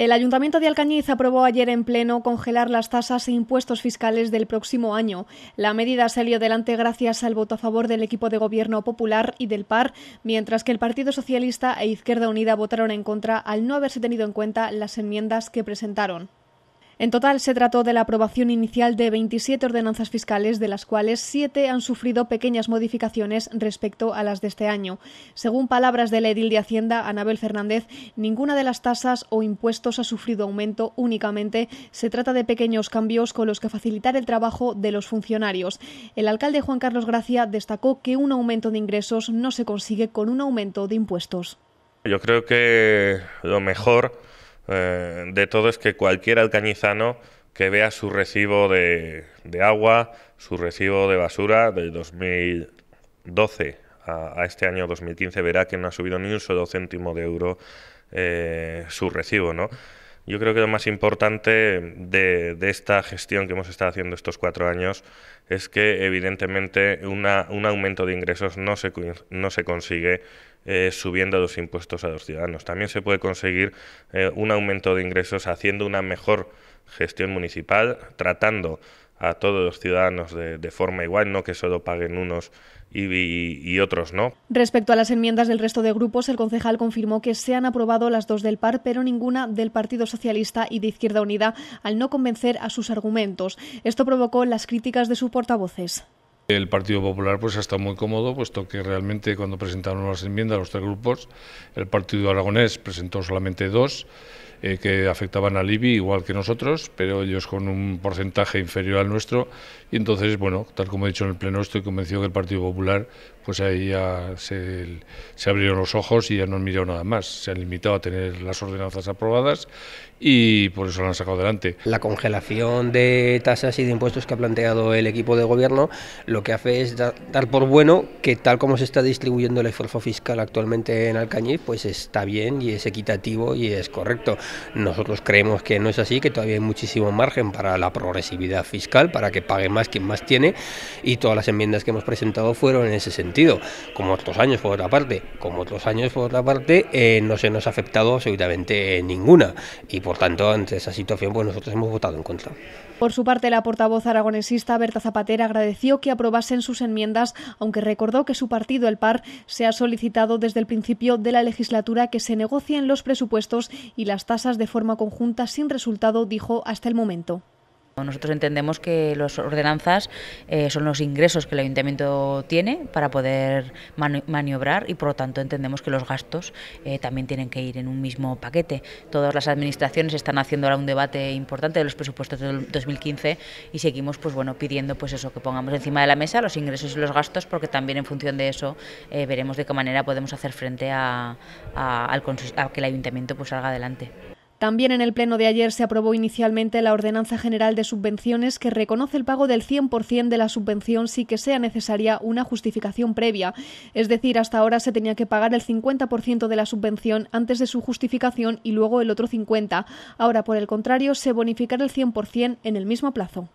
El Ayuntamiento de Alcañiz aprobó ayer en pleno congelar las tasas e impuestos fiscales del próximo año. La medida salió adelante gracias al voto a favor del equipo de gobierno popular y del PAR, mientras que el Partido Socialista e Izquierda Unida votaron en contra al no haberse tenido en cuenta las enmiendas que presentaron. En total, se trató de la aprobación inicial de 27 ordenanzas fiscales, de las cuales 7 han sufrido pequeñas modificaciones respecto a las de este año. Según palabras de la edil de Hacienda, Anabel Fernández, ninguna de las tasas o impuestos ha sufrido aumento, únicamente se trata de pequeños cambios con los que facilitar el trabajo de los funcionarios. El alcalde Juan Carlos Gracia destacó que un aumento de ingresos no se consigue con un aumento de impuestos. Yo creo que lo mejor eh, de todo es que cualquier alcañizano que vea su recibo de, agua, su recibo de basura del 2012 a, este año 2015 verá que no ha subido ni un solo céntimo de euro eh, su recibo, ¿no? yo creo que lo más importante de, esta gestión que hemos estado haciendo estos cuatro años es que evidentemente una, un aumento de ingresos no se, no se consigue eh, subiendo los impuestos a los ciudadanos. También se puede conseguir eh, un aumento de ingresos haciendo una mejor gestión municipal, tratando a todos los ciudadanos de, forma igual, no que solo paguen unos y, otros no. Respecto a las enmiendas del resto de grupos, el concejal confirmó que se han aprobado las dos del PAR, pero ninguna del Partido Socialista y de Izquierda Unida, al no convencer a sus argumentos. Esto provocó las críticas de sus portavoces. El Partido Popular pues ha muy cómodo, puesto que realmente cuando presentaron las enmiendas los tres grupos, el Partido Aragonés presentó solamente dos eh, que afectaban al IBI igual que nosotros, pero ellos con un porcentaje inferior al nuestro. Y entonces, bueno, tal como he dicho en el Pleno, estoy convencido que el Partido Popular, pues ahí ya se, abrieron los ojos y ya no han mirado nada más. Se han limitado a tener las ordenanzas aprobadas y por eso lo han sacado adelante. La congelación de tasas y de impuestos que ha planteado el equipo de gobierno lo que hace es dar por bueno que tal como se está distribuyendo el esfuerzo fiscal actualmente en Alcañiz, pues está bien y es equitativo y es correcto. Nosotros creemos que no es así, que todavía hay muchísimo margen para la progresividad fiscal, para que pague más quien más tiene, y todas las enmiendas que hemos presentado fueron en ese sentido. Como otros años, por otra parte, como otros años, por otra parte, eh, no se nos ha afectado absolutamente ninguna, y por tanto, ante esa situación, pues nosotros hemos votado en contra. Por su parte, la portavoz aragonesista Berta Zapatera agradeció que aprobasen sus enmiendas, aunque recordó que su partido, el PAR, se ha solicitado desde el principio de la legislatura que se negocien los presupuestos y las tasas de forma conjunta sin resultado, dijo, hasta el momento. Nosotros entendemos que las ordenanzas eh, son los ingresos que el ayuntamiento tiene para poder maniobrar y por lo tanto entendemos que los gastos eh, también tienen que ir en un mismo paquete. Todas las administraciones están haciendo ahora un debate importante de los presupuestos del 2015 y seguimos pues bueno pidiendo pues eso que pongamos encima de la mesa los ingresos y los gastos porque también en función de eso eh, veremos de qué manera podemos hacer frente a, que el ayuntamiento pues salga adelante. También en el Pleno de ayer se aprobó inicialmente la Ordenanza General de Subvenciones que reconoce el pago del 100% de la subvención si que sea necesaria una justificación previa. Es decir, hasta ahora se tenía que pagar el 50% de la subvención antes de su justificación y luego el otro 50%. Ahora, por el contrario, se bonificará el 100% en el mismo plazo.